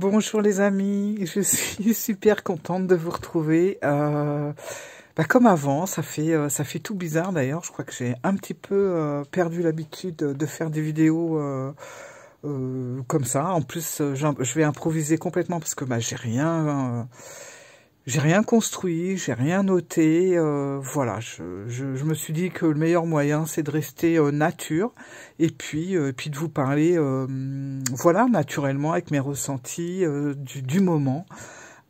Bonjour les amis, je suis super contente de vous retrouver. Euh, bah comme avant, ça fait euh, ça fait tout bizarre d'ailleurs. Je crois que j'ai un petit peu euh, perdu l'habitude de faire des vidéos comme ça. En plus, je vais improviser complètement parce que bah j'ai rien hein j'ai rien construit, j'ai rien noté, euh, voilà, je, me suis dit que le meilleur moyen c'est de rester euh, nature et puis, euh, puis de vous parler, voilà, naturellement avec mes ressentis du, du, moment,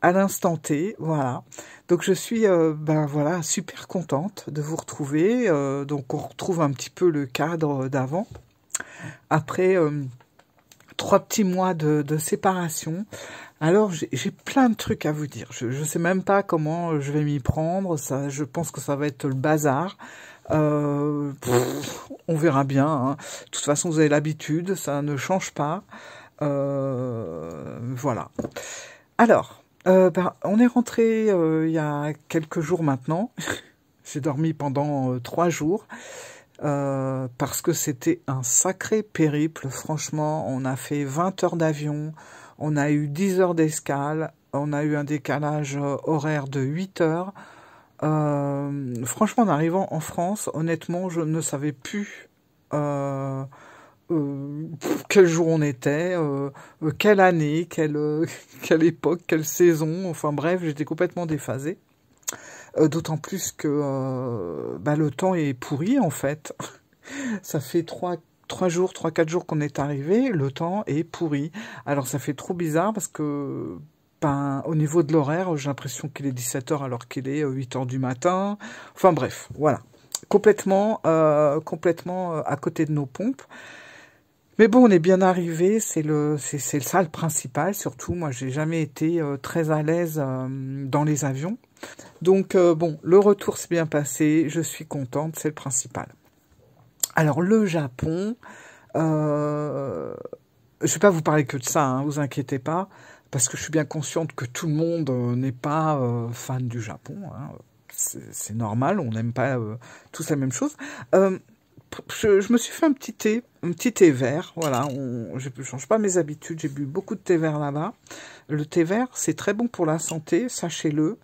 à l'instant T, voilà. Donc je suis, ben voilà, super contente de vous retrouver, donc on retrouve un petit peu le cadre d'avant. Après trois petits mois de, de séparation. Alors j'ai plein de trucs à vous dire. Je ne sais même pas comment je vais m'y prendre. Ça, je pense que ça va être le bazar. Euh, on verra bien. Hein. De toute façon, vous avez l'habitude, ça ne change pas. Euh, voilà. Alors, euh, bah, on est rentré il y a quelques jours maintenant. j'ai dormi pendant trois jours. Euh, parce que c'était un sacré périple, franchement. On a fait 20 heures d'avion, on a eu 10 heures d'escale, on a eu un décalage euh, horaire de 8 heures. Euh, franchement, en arrivant en France, honnêtement, je ne savais plus quel jour on était, quelle année, quelle, quelle époque, quelle saison. Enfin bref, j'étais complètement déphasé. Euh, d'autant plus que euh, bah, le temps est pourri en fait. ça fait trois trois jours, trois, quatre jours qu'on est arrivé, le temps est pourri. Alors ça fait trop bizarre parce que ben, au niveau de l'horaire, j'ai l'impression qu'il est 17h alors qu'il est 8h euh, du matin. Enfin bref, voilà. Complètement, complètement à côté de nos pompes. Mais bon, on est bien arrivé, c'est le c'est ça le principal surtout. Moi, j'ai jamais été très à l'aise dans les avions. Donc euh, bon, le retour s'est bien passé, je suis contente, c'est le principal. Alors le Japon, euh, je ne vais pas vous parler que de ça, hein, vous inquiétez pas, parce que je suis bien consciente que tout le monde euh, n'est pas fan du Japon. Hein. C'est normal, on n'aime pas tous la même chose. Je, me suis fait un petit thé, un petit thé vert. Voilà, je ne change pas mes habitudes. J'ai bu beaucoup de thé vert là-bas. Le thé vert, c'est très bon pour la santé, sachez-le.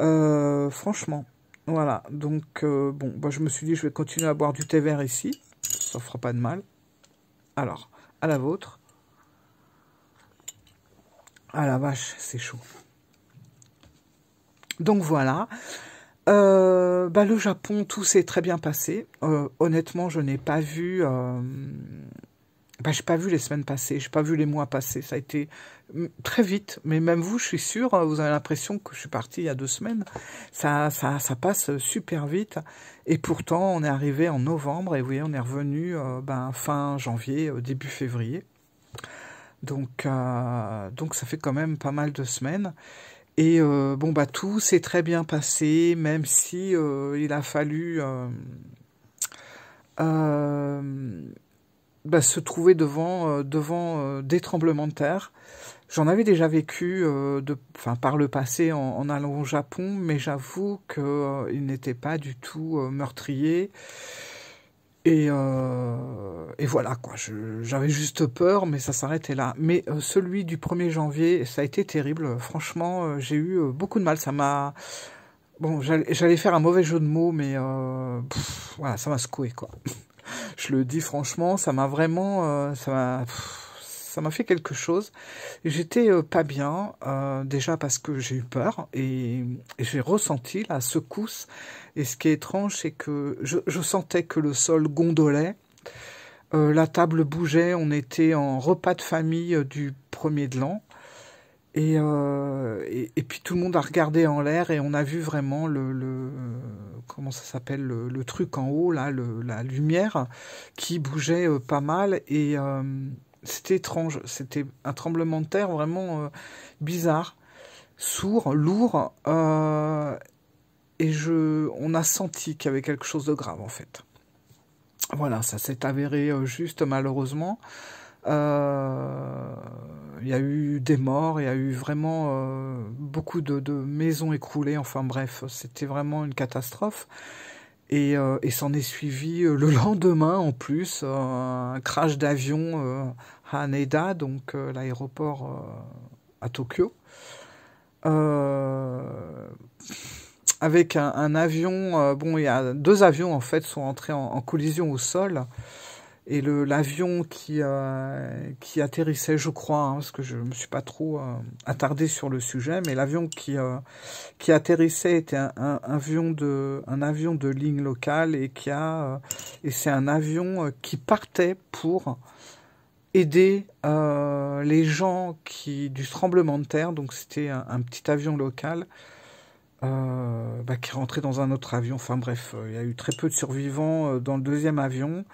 Euh, franchement, voilà. Donc, euh, bon, bah, je me suis dit, je vais continuer à boire du thé vert ici. Ça fera pas de mal. Alors, à la vôtre. à la vache, c'est chaud. Donc voilà. Euh, bah, le Japon, tout s'est très bien passé. honnêtement, je n'ai pas vu. Euh, bah, pas vu les semaines passées, n'ai pas vu les mois passés. Ça a été très vite. Mais même vous, je suis sûr, hein, vous avez l'impression que je suis parti il y a deux semaines. Ça, ça, ça passe super vite. Et pourtant, on est arrivé en novembre et vous voyez, on est revenu euh, ben, fin janvier, euh, début février. Donc, euh, donc ça fait quand même pas mal de semaines. Et bon, bah tout s'est très bien passé, même si il a fallu bah, se trouver devant, euh, devant euh, des tremblements de terre. J'en avais déjà vécu euh, de, enfin, par le passé en, allant au Japon, mais j'avoue qu'ils n'était pas du tout meurtrier. Et, voilà, quoi. J'avais juste peur, mais ça s'arrêtait là. Mais celui du 1er janvier, ça a été terrible. Franchement, j'ai eu beaucoup de mal. Ça m'a. Bon, j'allais faire un mauvais jeu de mots, mais voilà, ça m'a secoué, quoi. Je le dis franchement, ça m'a vraiment, euh, ça m'a, ça m'a fait quelque chose. J'étais euh, pas bien euh, déjà parce que j'ai eu peur et, j'ai ressenti la secousse. Et ce qui est étrange, c'est que je, sentais que le sol gondolait. la table bougeait, on était en repas de famille du premier de l'an. Euh, et, et, puis tout le monde a regardé en l'air et on a vu vraiment le, le comment ça s'appelle le, truc en haut là, le, la lumière qui bougeait euh, pas mal et euh, c'était étrange, c'était un tremblement de terre vraiment bizarre, sourd, lourd et je, on a senti qu'il y avait quelque chose de grave en fait. Voilà, ça s'est avéré juste malheureusement. Euh, il y a eu des morts, il y a eu vraiment euh, beaucoup de, maisons écroulées. Enfin bref, c'était vraiment une catastrophe. Et, euh, s'en est suivi euh, le lendemain en plus un crash d'avion à Haneda, donc l'aéroport à Tokyo. avec un, avion, bon, il y a deux avions en fait sont entrés en collision au sol et le l'avion qui euh, qui atterrissait, je crois, hein, parce que je me suis pas trop euh, attardé sur le sujet, mais l'avion qui euh, qui atterrissait était un, avion de un avion de ligne locale et qui a et c'est un avion qui partait pour aider les gens qui du tremblement de terre. Donc c'était un, petit avion local. Bah, qui rentrait dans un autre avion. Enfin bref, il y a eu très peu de survivants dans le deuxième avion.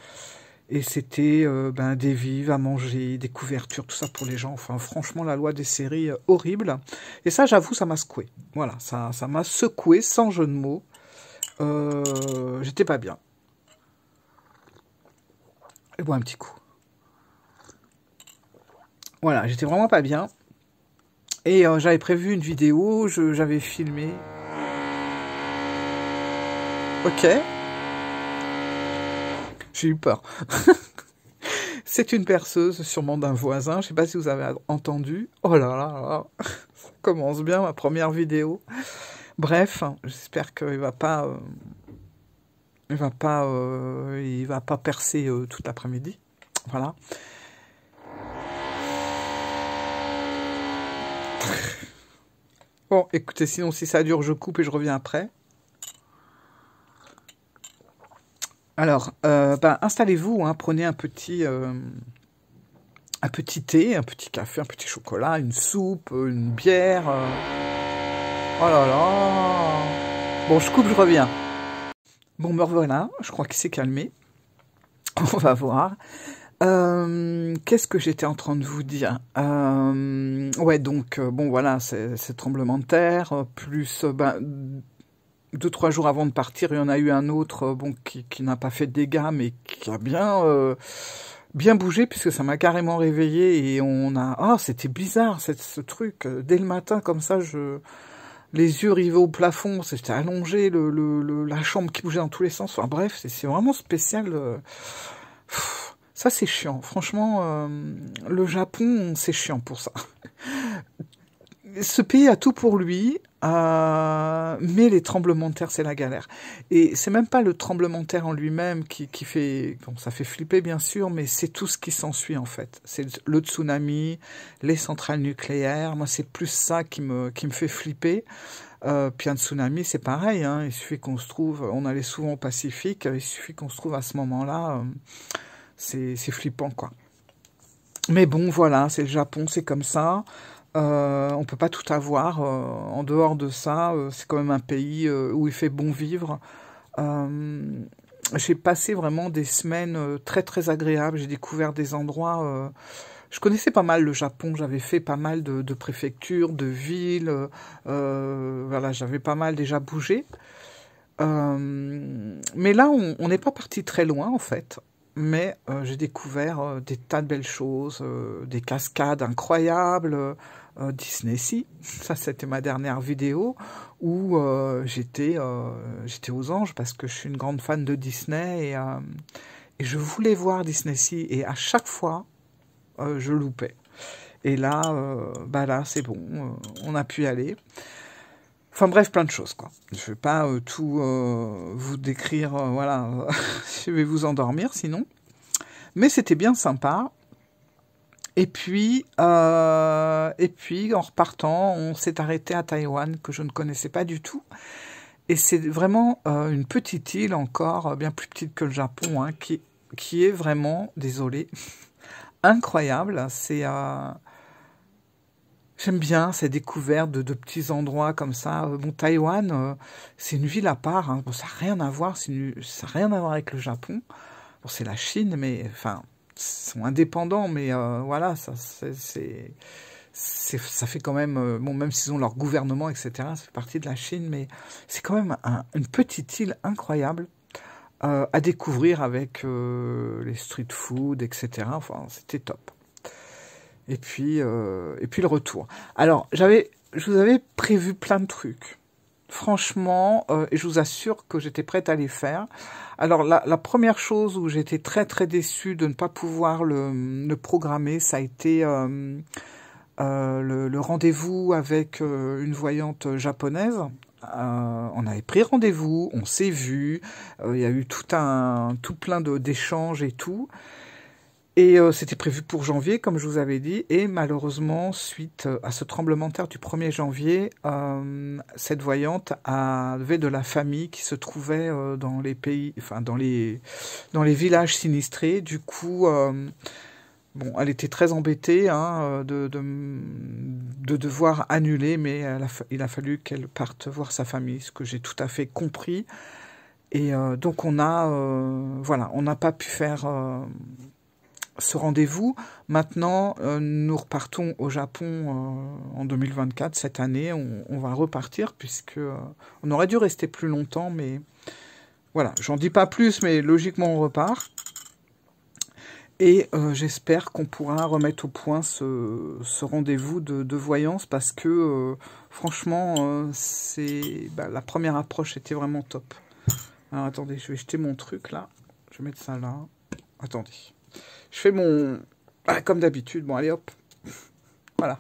Et c'était euh, ben, des vives à manger, des couvertures, tout ça pour les gens. Enfin, franchement, la loi des séries, euh, horrible. Et ça, j'avoue, ça m'a secoué. Voilà, ça m'a secoué, sans jeu de mots. Euh, j'étais pas bien. Et bon, un petit coup. Voilà, j'étais vraiment pas bien. Et j'avais prévu une vidéo, j'avais filmé. Ok. J'ai peur. C'est une perceuse, sûrement d'un voisin. Je ne sais pas si vous avez entendu. Oh là là ça commence bien ma première vidéo. Bref, j'espère qu'il va pas, euh, il va pas, euh, il va pas percer tout euh, toute l'après-midi. Voilà. Bon, écoutez, sinon si ça dure, je coupe et je reviens après. Alors, euh, ben, installez-vous, hein, prenez un petit, euh, petit thé, un petit café, un petit chocolat, une soupe, euh, une bière. Oh là là Bon, je coupe, je reviens. Bon, me revoilà, je crois qu'il s'est calmé. On va voir. qu'est-ce que j'étais en train de vous dire Ouais, donc, bon, voilà, c'est tremblement de terre, plus ben, deux trois jours avant de partir, il y en a eu un autre euh, bon qui, n'a pas fait de dégâts, mais qui a bien euh, bien bougé puisque ça m'a carrément réveillé et on a ah, c'était bizarre ce truc euh, dès le matin comme ça je les yeux rivés au plafond, c'était allongé, le, le, la chambre qui bougeait dans tous les sens. Enfin bref, c'est vraiment spécial. ça c'est chiant. Franchement, le Japon, c'est chiant pour ça. Ce pays a tout pour lui. Euh, mais les tremblements de terre, c'est la galère. Et c'est même pas le tremblement de terre en lui-même qui, qui, fait, bon, ça fait flipper bien sûr, mais c'est tout ce qui s'ensuit en fait. C'est le tsunami, les centrales nucléaires. Moi, c'est plus ça qui me, qui me fait flipper. Euh, puis un tsunami, c'est pareil. Hein. Il suffit qu'on se trouve, on allait souvent au Pacifique, euh, il suffit qu'on se trouve à ce moment-là. Euh, c'est, c'est flippant, quoi. Mais bon, voilà, c'est le Japon, c'est comme ça. On euh, on peut pas tout avoir. Euh, en dehors de ça, euh, c'est quand même un pays où il fait bon vivre. j'ai passé vraiment des semaines très très agréables. J'ai découvert des endroits. je connaissais pas mal le Japon. J'avais fait pas mal de, préfectures, de villes. voilà, j'avais pas mal déjà bougé. mais là, on n'est pas parti très loin en fait mais j'ai découvert des tas de belles choses, des cascades incroyables, euh, Disney si. Ça, c'était ma dernière vidéo où euh, j'étais euh, j'étais aux anges parce que je suis une grande fan de Disney et, je voulais voir Disney si et à chaque fois, je loupais. Et là, bah là, c'est bon, on a pu y aller. Enfin bref, plein de choses quoi. Je vais pas tout vous décrire, voilà, je vais vous endormir sinon. Mais c'était bien sympa. Et puis, euh, et puis, en repartant, on s'est arrêté à Taïwan, que je ne connaissais pas du tout. Et c'est vraiment euh, une petite île encore, euh, bien plus petite que le Japon, hein, qui, qui est vraiment, désolé, incroyable. C'est, j'aime bien ces découvertes de, petits endroits comme ça. Bon, Taïwan, c'est une ville à part. Hein. Bon, ça n'a rien à voir, rien à voir avec le Japon. Bon, c'est la Chine, mais enfin, sont indépendants, mais euh, voilà, ça, c'est, ça fait quand même, euh, bon, même s'ils ont leur gouvernement, etc., ça fait partie de la Chine, mais c'est quand même une petite île incroyable euh, à découvrir avec les street food, etc. Enfin, c'était top. Et puis, et puis le retour. Alors, j'avais, je vous avais prévu plein de trucs. Franchement, euh, je vous assure que j'étais prête à les faire. Alors la, la première chose où j'étais très très déçue de ne pas pouvoir le, le programmer, ça a été euh, euh, le, le rendez-vous avec euh, une voyante japonaise. on avait pris rendez-vous, on s'est vu, il y a eu tout un tout plein d'échanges et tout. Et euh, c'était prévu pour janvier, comme je vous avais dit, et malheureusement, suite euh, à ce tremblement de terre du 1er janvier, euh, cette voyante avait de la famille qui se trouvait dans les pays, enfin dans les dans les villages sinistrés. Du coup, bon, elle était très embêtée hein, de, de, devoir annuler, mais il a fallu qu'elle parte voir sa famille, ce que j'ai tout à fait compris. Et donc on a, voilà, on n'a pas pu faire ce rendez-vous. Maintenant, euh, nous repartons au Japon euh, en 2024. Cette année, on, va repartir puisque euh, on aurait dû rester plus longtemps, mais voilà, j'en dis pas plus, mais logiquement, on repart. Et j'espère qu'on pourra remettre au point ce, rendez-vous de, voyance parce que franchement, c'est bah, la première approche était vraiment top. Alors attendez, je vais jeter mon truc là. Je vais mettre ça là. Attendez. Je fais mon... Bah, comme d'habitude, bon allez hop. voilà.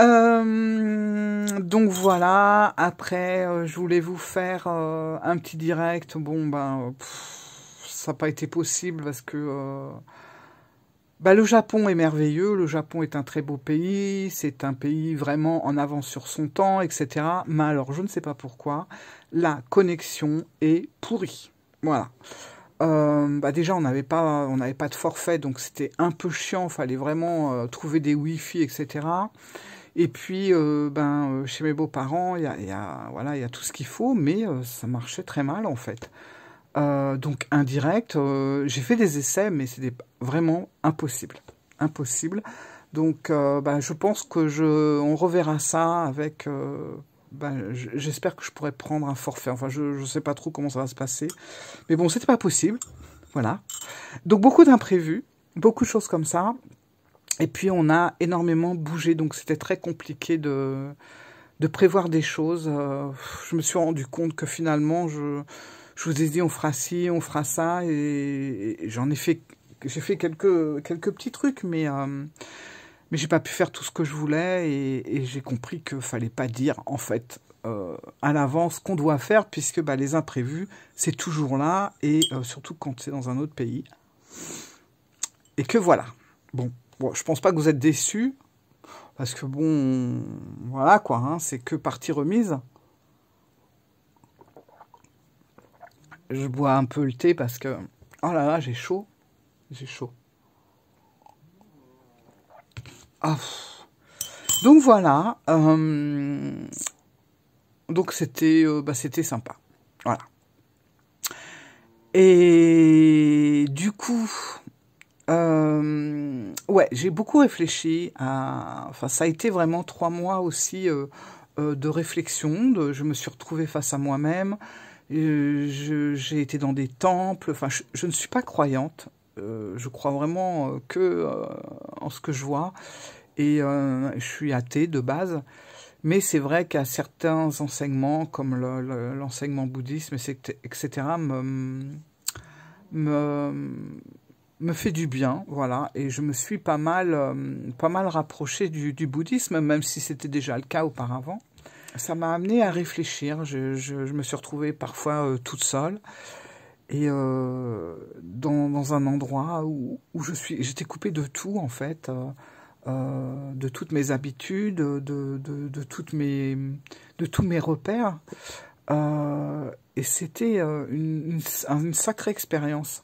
Euh, donc voilà, après euh, je voulais vous faire euh, un petit direct. Bon ben ça n'a pas été possible parce que ben, le Japon est merveilleux, le Japon est un très beau pays, c'est un pays vraiment en avance sur son temps, etc. Mais alors je ne sais pas pourquoi, la connexion est pourrie. Voilà euh, bah déjà on n'avait pas on n'avait pas de forfait donc c'était un peu chiant fallait vraiment euh, trouver des Wi-Fi, etc et puis euh, ben euh, chez mes beaux parents il y a, y a, voilà il y a tout ce qu'il faut mais ça marchait très mal en fait donc indirect j'ai fait des essais mais c'était vraiment impossible impossible donc bah, je pense que je on reverra ça avec ben, j'espère que je pourrais prendre un forfait. Enfin, je ne sais pas trop comment ça va se passer. Mais bon, c'était pas possible. Voilà. Donc beaucoup d'imprévus, beaucoup de choses comme ça. Et puis on a énormément bougé, donc c'était très compliqué de, de prévoir des choses. Euh, je me suis rendu compte que finalement, je, je vous ai dit on fera ci, on fera ça, et, j'en ai fait, j'ai fait quelques, quelques petits trucs, mais euh, mais j'ai pas pu faire tout ce que je voulais et, j'ai compris qu'il fallait pas dire en fait euh, à l'avance qu'on doit faire puisque bah, les imprévus c'est toujours là et euh, surtout quand c'est dans un autre pays. Et que voilà. Bon, bon je pense pas que vous êtes déçus parce que bon, voilà quoi, hein, c'est que partie remise. Je bois un peu le thé parce que oh là là j'ai chaud, j'ai chaud. Ah. Donc voilà. Euh, donc c'était euh, bah, c'était sympa. Voilà. Et du coup, euh, ouais, j'ai beaucoup réfléchi Enfin, ça a été vraiment trois mois aussi de réflexion. De, je me suis retrouvée face à moi-même. j'ai été dans des temples. Enfin, je ne suis pas croyante. Euh, je crois vraiment euh, que euh, en ce que je vois. Et je suis athée de base. Mais c'est vrai qu'à certains enseignements, comme l'enseignement le, bouddhisme, etc., me, me, fait du bien, voilà. Et je me suis pas mal, pas mal rapproché du, bouddhisme, même si c'était déjà le cas auparavant. Ça m'a amené à réfléchir. Je, me suis retrouvée parfois toute seule et euh, dans, dans, un endroit où, où je suis, j'étais coupé de tout en fait, euh, euh, de toutes mes habitudes, de, de, de, toutes mes, de tous mes repères. et c'était une, une, sacrée expérience.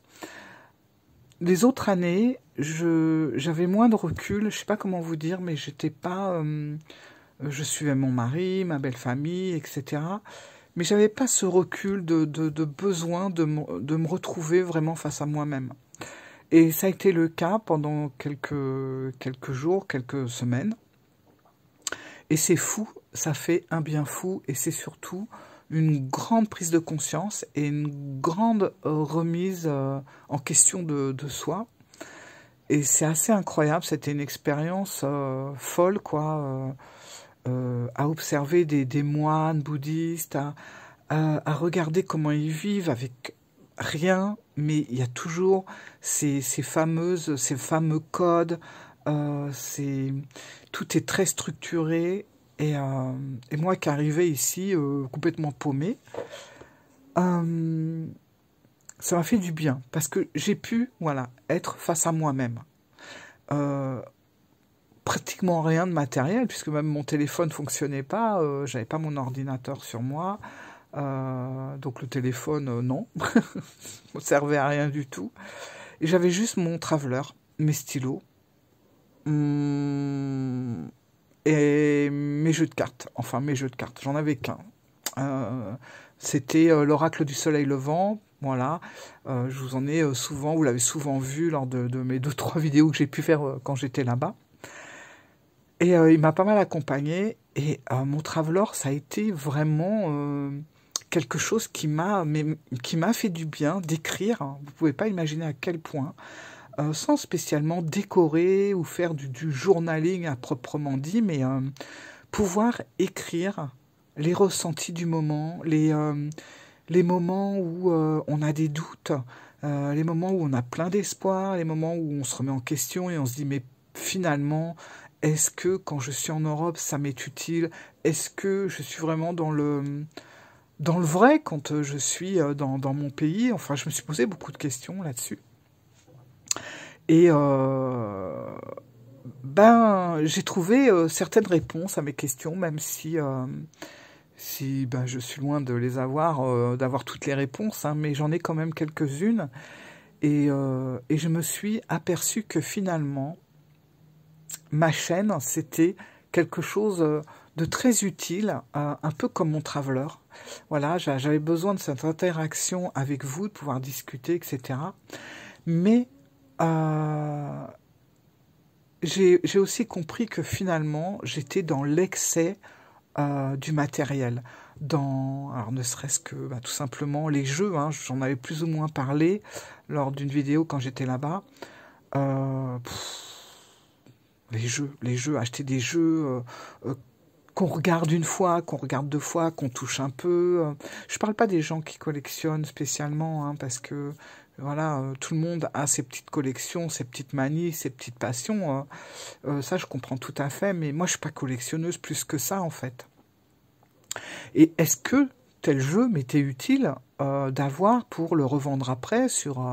Les autres années, j'avais moins de recul, je sais pas comment vous dire, mais j'étais pas, je suivais mon mari, ma belle famille, etc mais n'avais pas ce recul de, besoin de, me retrouver vraiment face à moi-même. Et ça a été le cas pendant quelques, jours, quelques semaines. Et c'est fou, ça fait un bien fou, et c'est surtout une grande prise de conscience et une grande euh, remise euh, en question de, soi. Et c'est assez incroyable, c'était une expérience euh, folle, quoi. Euh, à observer des, moines bouddhistes, à, regarder comment ils vivent avec rien, mais il y a toujours ces, fameuses, ces fameux codes, euh, c'est tout est très structuré. Et, euh, moi qui arrivais ici complètement paumé, ça m'a fait du bien parce que j'ai pu voilà être face à moi-même pratiquement rien de matériel, puisque même mon téléphone fonctionnait pas, euh, j'avais pas mon ordinateur sur moi, euh, donc le téléphone, euh, non, ne servait à rien du tout. Et j'avais juste mon traveler, mes stylos, mm, et mes jeux de cartes, enfin mes jeux de cartes, j'en avais qu'un. C'était l'oracle du soleil levant, voilà, je vous en ai souvent, vous l'avez souvent vu lors de, de, mes deux trois vidéos que j'ai pu faire quand j'étais là-bas. Et euh, il m'a pas mal accompagné. Et euh, mon travelor, ça a été vraiment euh, quelque chose qui m'a, qui m'a fait du bien d'écrire. Vous Vous pouvez pas imaginer à quel point, sans spécialement décorer ou faire du, du journaling à proprement dit, mais pouvoir écrire les ressentis du moment, les, les moments où on a des doutes, les moments où on a plein d'espoir, les moments où on se remet en question et on se dit mais finalement, est-ce que quand je suis en Europe, ça m'est utile Est-ce que je suis vraiment dans le, dans le vrai quand euh, je suis euh, dans, mon pays Enfin, je me suis posé beaucoup de questions là-dessus. Et euh, ben, j'ai trouvé certaines réponses à mes questions, même si, si ben, je suis loin de les avoir, d'avoir toutes les réponses, hein, mais j'en ai quand même quelques-unes. Et, et je me suis aperçu que finalement, ma chaîne, c'était quelque chose euh, de très utile, euh, un peu comme mon traveler. Voilà, j'avais besoin de cette interaction avec vous, de pouvoir discuter, etc. Mais euh, j'ai aussi compris que finalement, j'étais dans l'excès du matériel. Dans, alors ne serait-ce que bah, tout simplement les jeux, hein, j'en avais plus ou moins parlé lors d'une vidéo quand j'étais là-bas les jeux, les jeux, acheter des jeux euh, euh, qu'on regarde une fois, qu'on regarde deux fois, qu'on touche un peu. Euh. Je ne parle pas des gens qui collectionnent spécialement, hein, parce que voilà, tout le monde a ses petites collections, ses petites manies, ses petites passions. Hein. ça, je comprends tout à fait, mais moi, je ne suis pas collectionneuse plus que ça, en fait. Et est-ce que tel jeu m'était utile d'avoir pour le revendre après sur,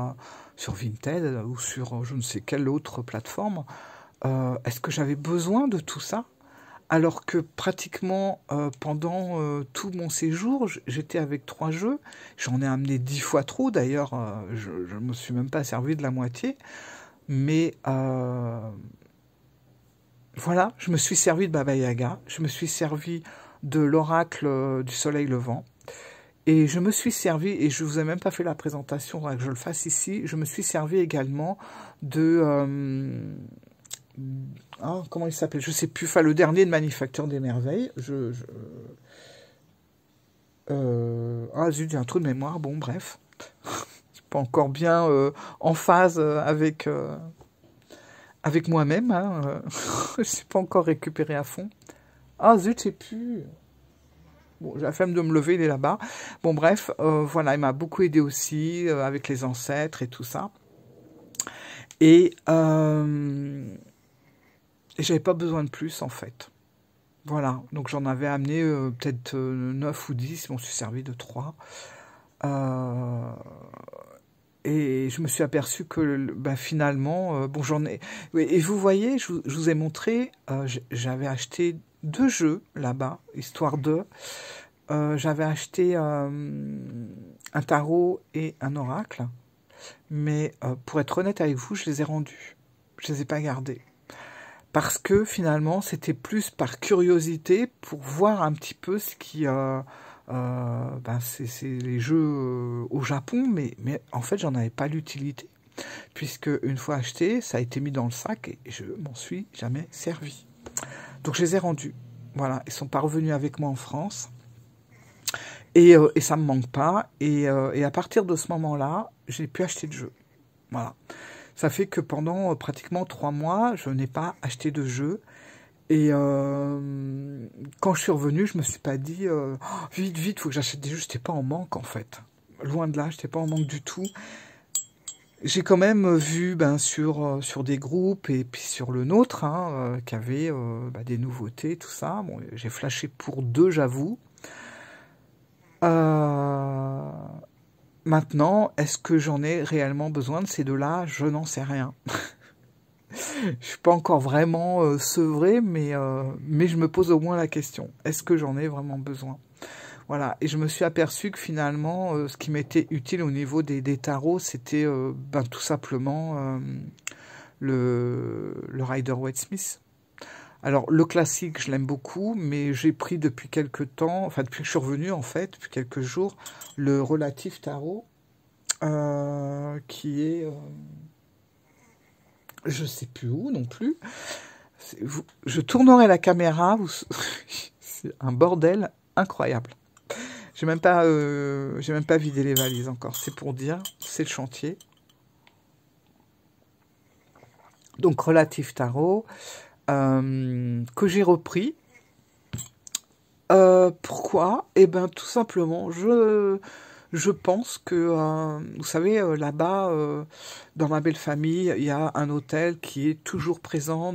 sur Vinted ou sur je ne sais quelle autre plateforme euh, est-ce que j'avais besoin de tout ça alors que pratiquement euh, pendant euh, tout mon séjour, j'étais avec trois jeux. J'en ai amené dix fois trop d'ailleurs, je ne me suis même pas servi de la moitié. Mais voilà, je me suis servi de Baba Yaga, je me suis servi de l'oracle du soleil levant. Et je me suis servi, et je vous ai même pas fait la présentation, que je le fasse ici, je me suis servi également de ah, comment il s'appelle Je sais plus. Enfin, le dernier de Manufacture des Merveilles. Je, je... Euh... euh ah zut, j'ai un trou de mémoire. Bon, bref, suis pas encore bien euh, en phase euh, avec avec moi-même. Je hein, je suis pas encore récupéré à fond. Ah zut, j'ai plus. Bon, j'ai la flemme de me lever, il est là-bas. Bon, bref, voilà, il m'a beaucoup aidé aussi avec les ancêtres et tout ça. Et et j'avais pas besoin de plus en fait. Voilà, donc j'en avais amené euh, peut-être 9 euh, ou 10, je m'en suis servi de 3. Euh, et je me suis aperçu que bah, finalement, bon j'en Et vous voyez, je vous, ai montré, j'avais acheté deux jeux là-bas, histoire de... j'avais acheté un tarot et un oracle, mais pour être honnête avec vous, je les ai rendus. Je ne les ai pas gardés parce que finalement c'était plus par curiosité pour voir un petit peu ce qui euh, euh, ben, c'est les jeux euh, au Japon mais, en fait j'en avais pas l'utilité puisque une fois acheté ça a été mis dans le sac et je m'en suis jamais servi donc je les ai rendus voilà ils sont pas revenus avec moi en France et, et ça me manque pas et, à partir de ce moment là j'ai pu acheter le jeu voilà ça fait que pendant euh, pratiquement trois mois, je n'ai pas acheté de jeu. Et euh, quand je suis revenu, je me suis pas dit Vite, euh, oh, vite, vite, faut que j'achète des jeux. J'étais pas en manque en fait. Loin de là, j'étais pas en manque du tout. J'ai quand même vu ben, sur, sur des groupes et puis sur le nôtre hein, avait ben, des nouveautés, tout ça. Bon, j'ai flashé pour deux, j'avoue. Maintenant, est-ce que j'en ai réellement besoin de ces deux-là Je n'en sais rien. je ne suis pas encore vraiment euh, sevré, mais, euh, mais je me pose au moins la question. Est-ce que j'en ai vraiment besoin voilà, et je me suis aperçu que finalement, euh, ce qui m'était utile au niveau des, des tarots, c'était ben, tout simplement le, le Rider Waite Smith. Alors le classique, je l'aime beaucoup, mais j'ai pris depuis quelques temps, enfin depuis que je suis revenu en fait, depuis quelques jours, le relatif tarot, euh, qui est, Je euh, je sais plus où non plus. je tournerai la caméra, c'est un bordel incroyable. Je même euh, même pas vidé les valises encore. C'est pour dire, c'est le chantier. Donc relatif tarot. Euh, que j'ai repris. Euh, pourquoi Eh bien, tout simplement, je, je pense que, euh, vous savez, là-bas, dans ma belle famille, il y a un hôtel qui est toujours présent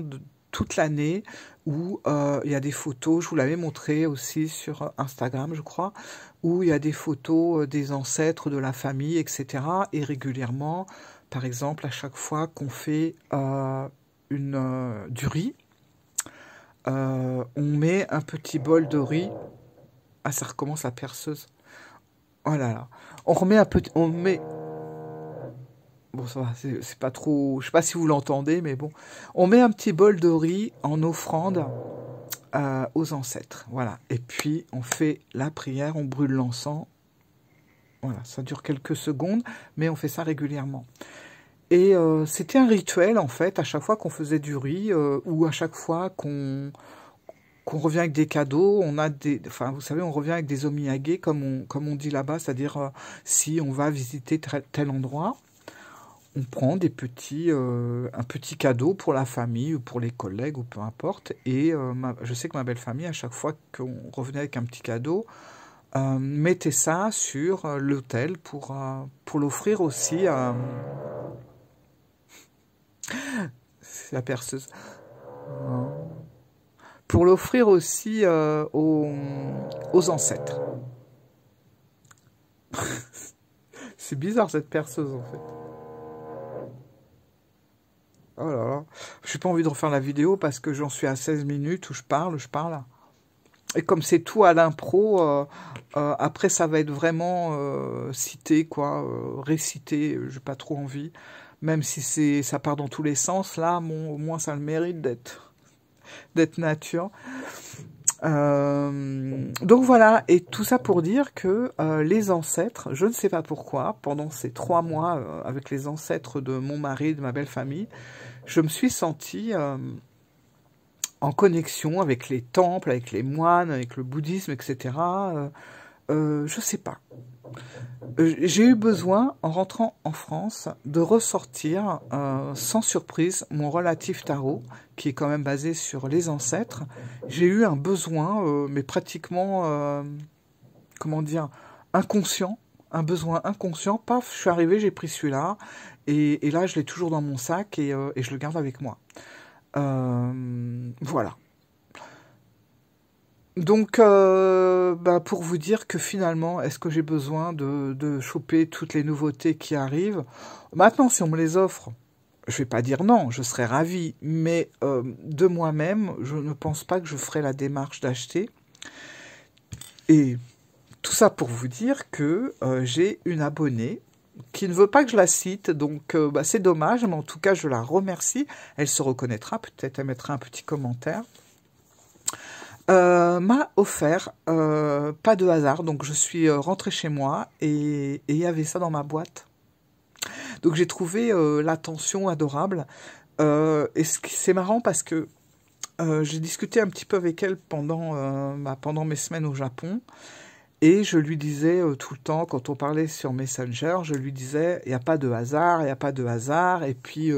toute l'année où il y a des photos, je vous l'avais montré aussi sur Instagram, je crois, où il y a des photos des ancêtres de la famille, etc. Et régulièrement, par exemple, à chaque fois qu'on fait une, du riz, euh, on met un petit bol de riz. Ah, ça recommence la perceuse. Voilà. Oh là On remet un petit. On met. Bon, ça va, c'est pas trop. Je sais pas si vous l'entendez, mais bon. On met un petit bol de riz en offrande euh, aux ancêtres. Voilà. Et puis, on fait la prière, on brûle l'encens. Voilà, ça dure quelques secondes, mais on fait ça régulièrement. Et euh, c'était un rituel, en fait, à chaque fois qu'on faisait du riz, euh, ou à chaque fois qu'on revient avec des cadeaux, on a des, enfin vous savez, on revient avec des omiyage comme on, comme on dit là-bas, c'est-à-dire euh, si on va visiter tel endroit, on prend des petits, un petit cadeau pour la famille ou pour les collègues ou peu importe. Et je sais que ma belle famille, à chaque fois qu'on revenait avec un petit cadeau, mettait ça sur l'hôtel pour, pour l'offrir aussi c'est la perceuse. Pour l'offrir aussi euh, aux, ancêtres. C'est bizarre cette perceuse en fait. Oh là là. Je n'ai pas envie de refaire la vidéo parce que j'en suis à 16 minutes où je parle, je parle. Et comme c'est tout à l'impro, euh, euh, après ça va être vraiment cité, quoi, récité, j'ai pas trop envie même si c'est ça part dans tous les sens, là, au moins ça le mérite d'être d'être nature. Euh, donc voilà, et tout ça pour dire que euh, les ancêtres, je ne sais pas pourquoi, pendant ces trois mois euh, avec les ancêtres de mon mari, de ma belle famille, je me suis sentie en connexion avec les temples, avec les moines, avec le bouddhisme, etc euh, je sais pas. Euh, j'ai eu besoin, en rentrant en France, de ressortir euh, sans surprise mon relatif tarot, qui est quand même basé sur les ancêtres. J'ai eu un besoin, euh, mais pratiquement, comment dire, inconscient, un besoin inconscient. Paf, je suis arrivé, j'ai pris celui-là, et, là je l'ai toujours dans mon sac et, je le garde avec moi. voilà. Donc, euh, bah, pour vous dire que finalement, est-ce que j'ai besoin de, choper toutes les nouveautés qui arrivent Maintenant, si on me les offre, je ne vais pas dire non, je serai ravi, mais euh, de moi-même, je ne pense pas que je ferai la démarche d'acheter. Et tout ça pour vous dire que euh, j'ai une abonnée qui ne veut pas que je la cite, donc bah, c'est dommage, mais en tout cas, je la remercie. Elle se reconnaîtra, peut-être elle mettra un petit commentaire. Euh, m'a offert, euh, pas de hasard, donc je suis euh, rentrée chez moi et il y avait ça dans ma boîte. Donc j'ai trouvé l'attention adorable. et c'est marrant parce que j'ai discuté un petit peu avec elle pendant, bah, pendant mes semaines au Japon. Et je lui disais tout le temps, quand on parlait sur Messenger, je lui disais, il n'y a pas de hasard, il n'y a pas de hasard, et puis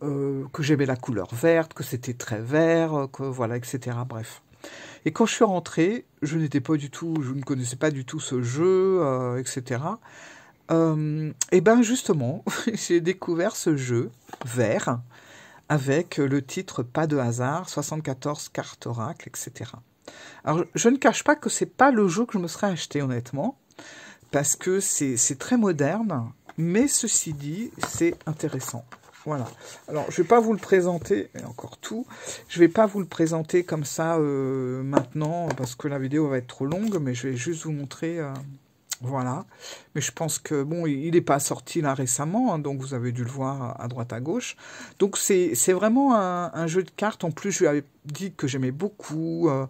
que j'aimais la couleur verte, que c'était très vert, que voilà, etc. Bref. Et quand je suis rentré, je n'étais pas du tout, je ne connaissais pas du tout ce jeu, etc. Euh, et euh, bien justement, j'ai découvert ce jeu vert avec le titre Pas de hasard, 74 cartes oracles, etc. Alors je ne cache pas que c'est pas le jeu que je me serais acheté honnêtement, parce que c'est très moderne, mais ceci dit, c'est intéressant. Voilà. Alors, je ne vais pas vous le présenter, et encore tout, je ne vais pas vous le présenter comme ça euh, maintenant, parce que la vidéo va être trop longue, mais je vais juste vous montrer... Euh, voilà. Mais je pense que, bon, il n'est pas sorti là récemment, hein, donc vous avez dû le voir à droite à gauche. Donc c'est vraiment un, jeu de cartes. En plus, je lui avais dit que j'aimais beaucoup euh,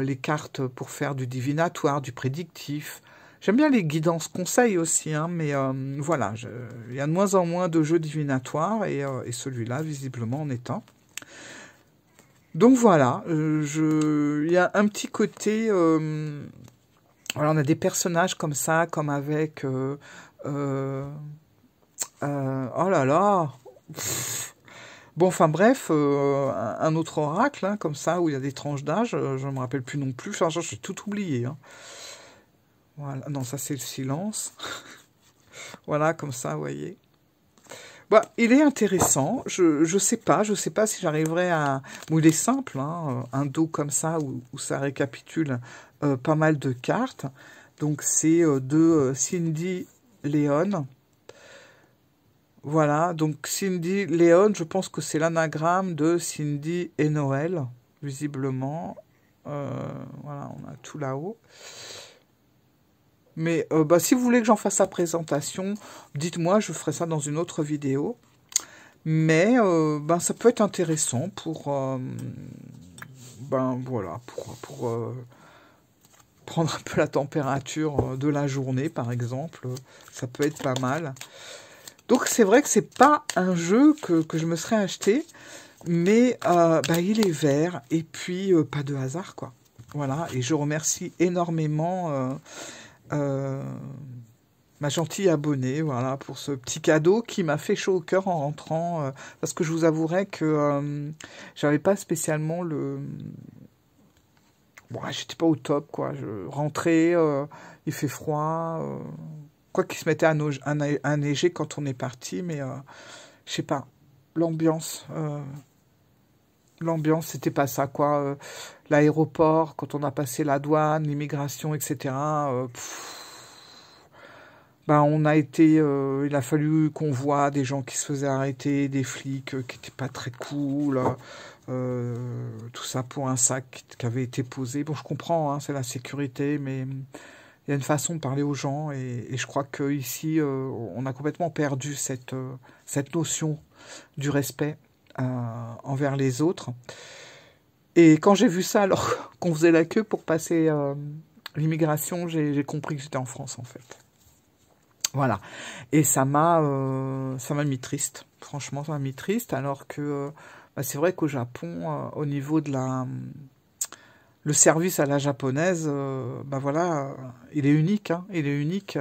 les cartes pour faire du divinatoire, du prédictif, J'aime bien les guidances conseils aussi, hein, mais euh, voilà, il y a de moins en moins de jeux divinatoires et, euh, celui-là, visiblement, en étant. Donc voilà, euh, il y a un petit côté. Alors, on a des personnages comme ça, comme avec. oh là là Bon, enfin bref, un autre oracle, hein, comme ça, où il y a des tranches d'âge, je ne me rappelle plus non plus, enfin, j'ai tout oublié. Hein. Voilà. Non, ça c'est le silence. voilà, comme ça, vous voyez. Bah, il est intéressant. Je ne sais pas. Je sais pas si j'arriverai à. il est simple, hein, euh, un dos comme ça où, ça récapitule euh, pas mal de cartes. Donc c'est euh, de Cindy Léon. Voilà. Donc Cindy Léon, je pense que c'est l'anagramme de Cindy et Noël, visiblement. voilà, on a tout là-haut. Mais euh, bah, si vous voulez que j'en fasse la présentation, dites-moi, je ferai ça dans une autre vidéo. Mais euh, ben, ça peut être intéressant pour... Euh, ben voilà, pour, pour prendre un peu la température de la journée, par exemple. Ça peut être pas mal. Donc c'est vrai que c'est pas un jeu que, je me serais acheté, mais ben, il est vert, et puis pas de hasard, quoi. Voilà, et je remercie énormément... Euh, ma gentille abonnée, voilà, pour ce petit cadeau qui m'a fait chaud au cœur en rentrant, euh, parce que je vous avouerai que euh, j'avais pas spécialement le... Bon, j'étais pas au top, quoi. Je rentrais, il fait froid, quoi qu'il se mettait à, neiger quand on est parti, mais je sais pas, l'ambiance l'ambiance, c'était pas ça, quoi. Euh, l'aéroport, quand on a passé la douane, l'immigration, etc. Euh, ben, on a été, euh, il a fallu qu'on voit des gens qui se faisaient arrêter, des flics qui n'étaient pas très cool, tout ça pour un sac qui, avait été posé. Bon, je comprends, hein, c'est la sécurité, mais il y a une façon de parler aux gens et, je crois qu'ici, on a complètement perdu cette, cette notion du respect envers les autres. Et quand j'ai vu ça, alors qu'on faisait la queue pour passer euh, l'immigration, j'ai compris que j'étais en France en fait. Voilà. Et ça m'a, euh, mis triste. Franchement, ça m'a mis triste. Alors que euh, bah, c'est vrai qu'au Japon, au niveau de la, le service à la japonaise, ben voilà, il est unique. Hein. il est unique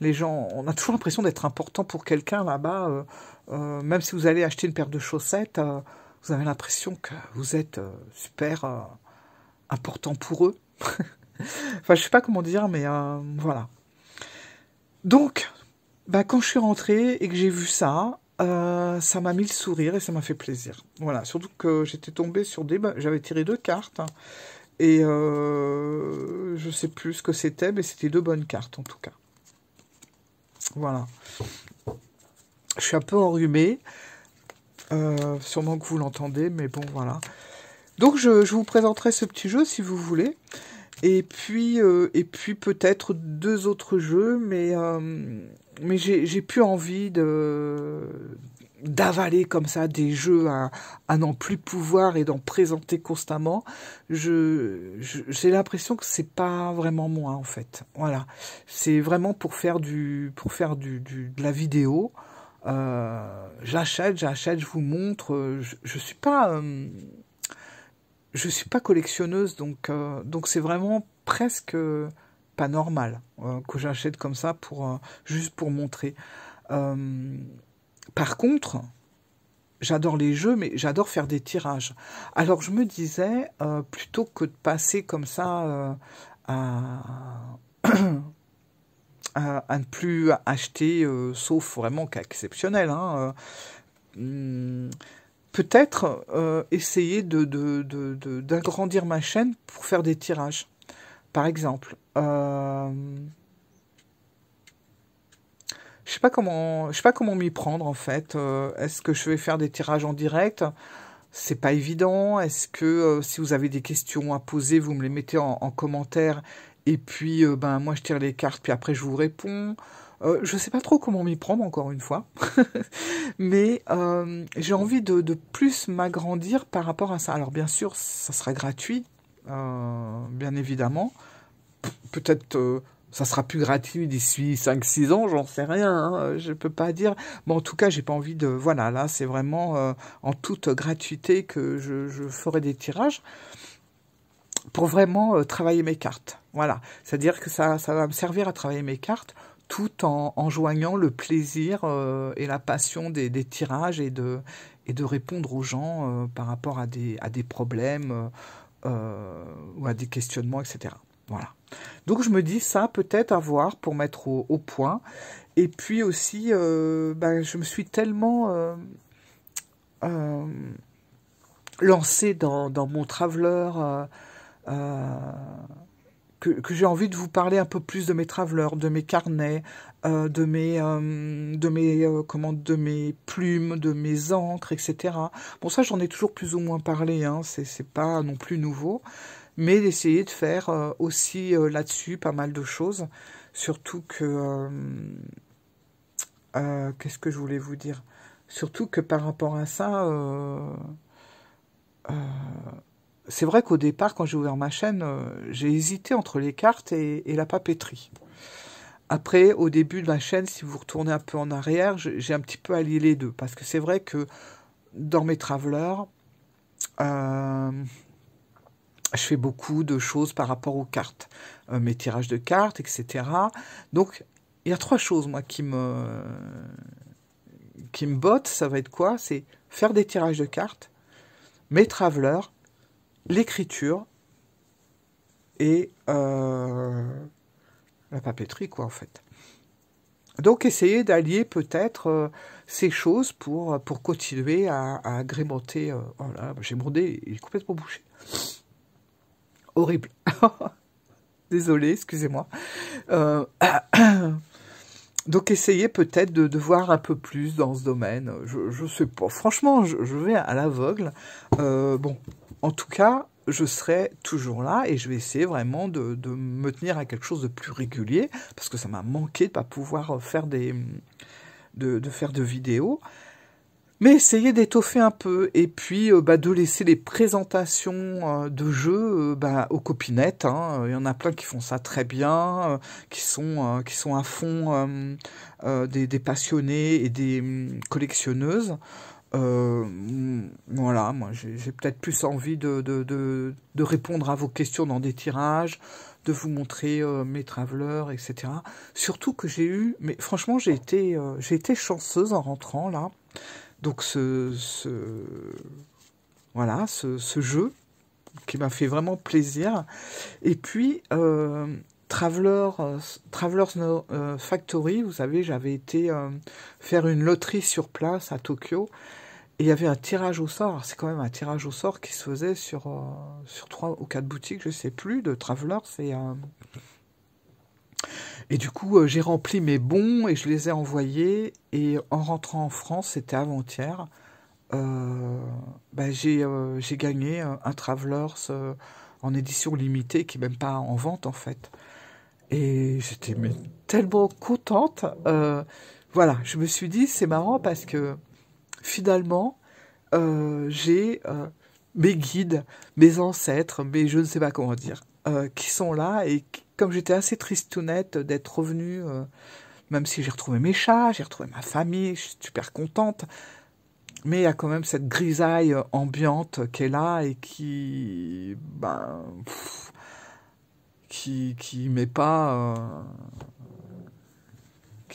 les gens, on a toujours l'impression d'être important pour quelqu'un là-bas. Euh, euh, même si vous allez acheter une paire de chaussettes, euh, vous avez l'impression que vous êtes super important pour eux. enfin, je sais pas comment dire, mais voilà. Donc, bah, quand je suis rentrée et que j'ai vu ça, ça m'a mis le sourire et ça m'a fait plaisir. Voilà, surtout que j'étais tombé sur des, bah, j'avais tiré deux cartes. Hein. et je sais plus ce que c'était, mais c'était deux bonnes cartes en tout cas. Voilà. Je suis un peu enrhumé. Euh, sûrement que vous l'entendez, mais bon, voilà. Donc, je, vous présenterai ce petit jeu si vous voulez. Et puis, euh, et puis peut-être deux autres jeux, mais, euh, mais j'ai plus envie de, d'avaler comme ça des jeux à, n'en plus pouvoir et d'en présenter constamment, je, j'ai l'impression que c'est pas vraiment moi en fait. Voilà, c'est vraiment pour faire du pour faire du, de la vidéo. Euh, j'achète, j'achète, je vous montre. Je, suis pas euh, je suis pas collectionneuse donc euh, donc c'est vraiment presque pas normal que j'achète comme ça pour juste pour montrer. Par contre, j'adore les jeux, mais j'adore faire des tirages. Alors je me disais, euh, plutôt que de passer comme ça euh, à, ne plus acheter, euh, sauf vraiment cas exceptionnel, hein, hmm, peut-être essayer d'agrandir ma chaîne pour faire des tirages. Par exemple, je sais pas comment, je sais pas comment m'y prendre en fait. Euh, est-ce que je vais faire des tirages en direct C'est pas évident. Est-ce que euh, si vous avez des questions à poser, vous me les mettez en, commentaire et puis euh, ben moi je tire les cartes puis après je vous réponds. je sais pas trop comment m'y prendre encore une fois, mais j'ai envie de, de plus m'agrandir par rapport à ça. Alors bien sûr, ça sera gratuit, bien évidemment. Peut-être ça sera plus gratuit d'ici 5-6 ans, j'en sais rien, hein, je peux pas dire. Mais en tout cas, j'ai pas envie de. Voilà, là, c'est vraiment euh, en toute gratuité que je, ferai des tirages pour vraiment euh, travailler mes cartes. Voilà, c'est-à-dire que ça, ça va me servir à travailler mes cartes tout en, joignant le plaisir euh, et la passion des, des, tirages et de, et de répondre aux gens par rapport à des, à des problèmes ou à des questionnements, etc. Voilà. Donc je me dis ça peut-être à voir pour mettre au, point. Et puis aussi, euh, ben, je me suis tellement euh, euh, lancée dans, dans, mon traveler que, j'ai envie de vous parler un peu plus de mes travelers, de mes carnets, de mes, de mes, de mes plumes, de mes encres, etc. Bon, ça, j'en ai toujours plus ou moins parlé. Hein, c'est pas non plus nouveau mais d'essayer de faire euh, aussi euh, là-dessus pas mal de choses. Surtout que... Euh, qu'est-ce que je voulais vous dire Surtout que par rapport à ça, c'est vrai qu'au départ, quand j'ai ouvert ma chaîne, j'ai hésité entre les cartes et, la papeterie. Après, au début de ma chaîne, si vous retournez un peu en arrière, j'ai un petit peu allié les deux. Parce que c'est vrai que dans mes travelers, je fais beaucoup de choses par rapport aux cartes, euh, mes tirages de cartes, etc. Donc, il y a trois choses, moi, qui me, qui me bottent. Ça va être quoi C'est faire des tirages de cartes, mes travelers, l'écriture et euh, la papeterie, quoi, en fait. Donc, essayer d'allier peut-être euh, ces choses pour, pour continuer à, agrémenter. oh j'ai mon dé, il est complètement bouché horrible. Désolé, excusez-moi. Euh, donc essayez peut-être de, voir un peu plus dans ce domaine. Je ne sais pas. Franchement, je, vais à l'aveugle. Euh, bon, en tout cas, je serai toujours là et je vais essayer vraiment de, me tenir à quelque chose de plus régulier parce que ça m'a manqué de ne pas pouvoir faire des de, faire de vidéos. Mais essayez d'étoffer un peu et puis euh, bah, de laisser les présentations euh, de jeux euh, bah, aux copinettes. Hein. Il y en a plein qui font ça très bien, qui, sont, qui sont à fond des, passionnés et des hum, collectionneuses. Hum, voilà, moi j'ai peut-être plus envie de, de, de, de, répondre à vos questions dans des tirages, de vous montrer mes travelers, etc. Surtout que j'ai eu, mais franchement j'ai été, j'ai été chanceuse en rentrant là. Donc ce, voilà, ce, jeu qui m'a fait vraiment plaisir. Et puis euh, Traveler, Traveler's euh, Factory, vous savez, j'avais été euh, faire une loterie sur place à Tokyo. Et il y avait un tirage au sort, c'est quand même un tirage au sort qui se faisait sur, euh, sur trois ou quatre boutiques, je sais plus, de Travelers. un... Et du coup, euh, j'ai rempli mes bons et je les ai envoyés. Et en rentrant en France, c'était avant-hier, euh, bah, euh, j'ai gagné un Travelers en édition limitée, qui n'est même pas en vente en fait. Et j'étais tellement contente. voilà, je me suis dit, c'est marrant parce que finalement, j'ai mes guides, mes ancêtres, mais je ne sais pas comment dire, qui sont là et qui comme j'étais assez triste nette d'être revenue, euh, même si j'ai retrouvé mes chats, j'ai retrouvé ma famille, je suis super contente, mais il y a quand même cette grisaille euh, ambiante qui est là et qui, ben, qui, qui met pas,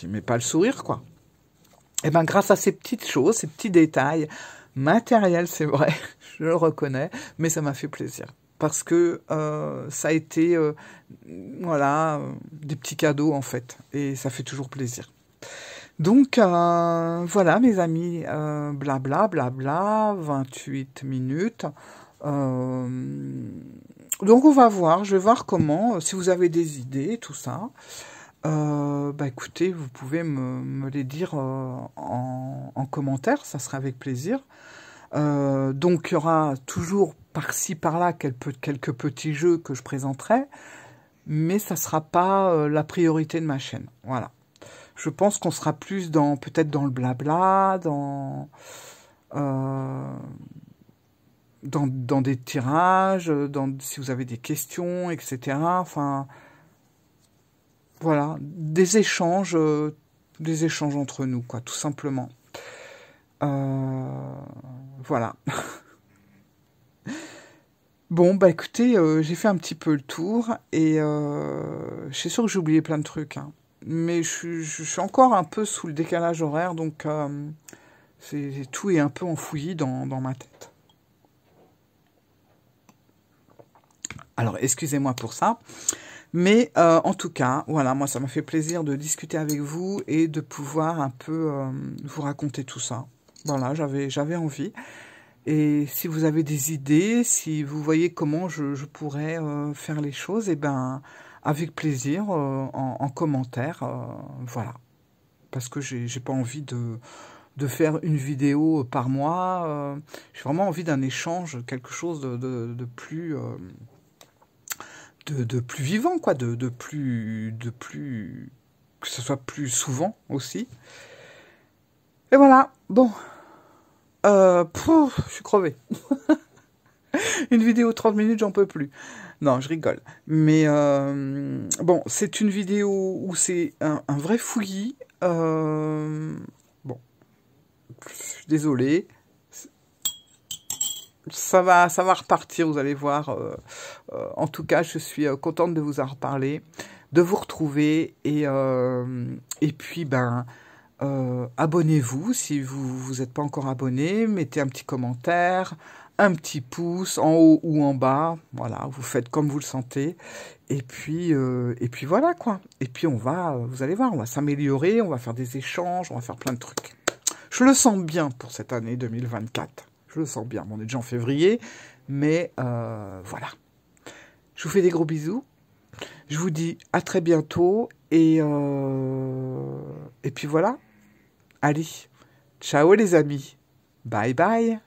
euh, pas le sourire, quoi. Et eh ben, grâce à ces petites choses, ces petits détails, matériels, c'est vrai, je le reconnais, mais ça m'a fait plaisir parce que euh, ça a été euh, voilà euh, des petits cadeaux en fait et ça fait toujours plaisir. Donc voilà mes amis, blabla blabla, 28 minutes. donc on va voir, je vais voir comment, si vous avez des idées, tout ça. bah écoutez, vous pouvez me, les dire en, commentaire, ça serait avec plaisir. donc il y aura toujours par-ci, par-là, quelques petits jeux que je présenterai, mais ça ne sera pas euh, la priorité de ma chaîne. Voilà. Je pense qu'on sera plus dans peut-être dans le blabla, dans, euh, dans, des tirages, dans, si vous avez des questions, etc. Enfin, voilà, des échanges, euh, des échanges entre nous, quoi, tout simplement. voilà. Bon, bah écoutez, euh, j'ai fait un petit peu le tour et euh, je suis sûr que j'ai oublié plein de trucs. Hein. Mais je, suis encore un peu sous le décalage horaire, donc euh, tout est un peu enfoui dans, dans ma tête. Alors, excusez-moi pour ça. Mais euh, en tout cas, voilà, moi, ça m'a fait plaisir de discuter avec vous et de pouvoir un peu vous raconter tout ça. Voilà, j'avais envie. Et si vous avez des idées, si vous voyez comment je, pourrais euh, faire les choses, et eh ben, avec plaisir, euh, en, commentaire, euh, voilà. Parce que j'ai pas envie de, de faire une vidéo par mois. j'ai vraiment envie d'un échange, quelque chose de, plus... plus vivant, quoi, de, plus, de plus, que ce soit plus souvent aussi. Et voilà. Bon, euh, je suis crevé. une vidéo 30 minutes, j'en peux plus. Non, je rigole. Mais euh, bon, c'est une vidéo où c'est un, vrai fouillis. Euh, bon, je désolé. Ça va, repartir, vous allez voir. en tout cas, je suis contente de vous en reparler, de vous retrouver. Et, et puis, ben, euh, abonnez-vous si vous n'êtes vous pas encore abonné, mettez un petit commentaire, un petit pouce en haut ou en bas, voilà, vous faites comme vous le sentez, et puis euh, et puis voilà quoi. Et puis on va, vous allez voir, on va s'améliorer, on va faire des échanges, on va faire plein de trucs. Je le sens bien pour cette année 2024. Je le sens bien. on est déjà en février, mais euh, voilà. Je vous fais des gros bisous. Je vous dis à très bientôt et et puis voilà. Allez, ciao les amis. Bye bye.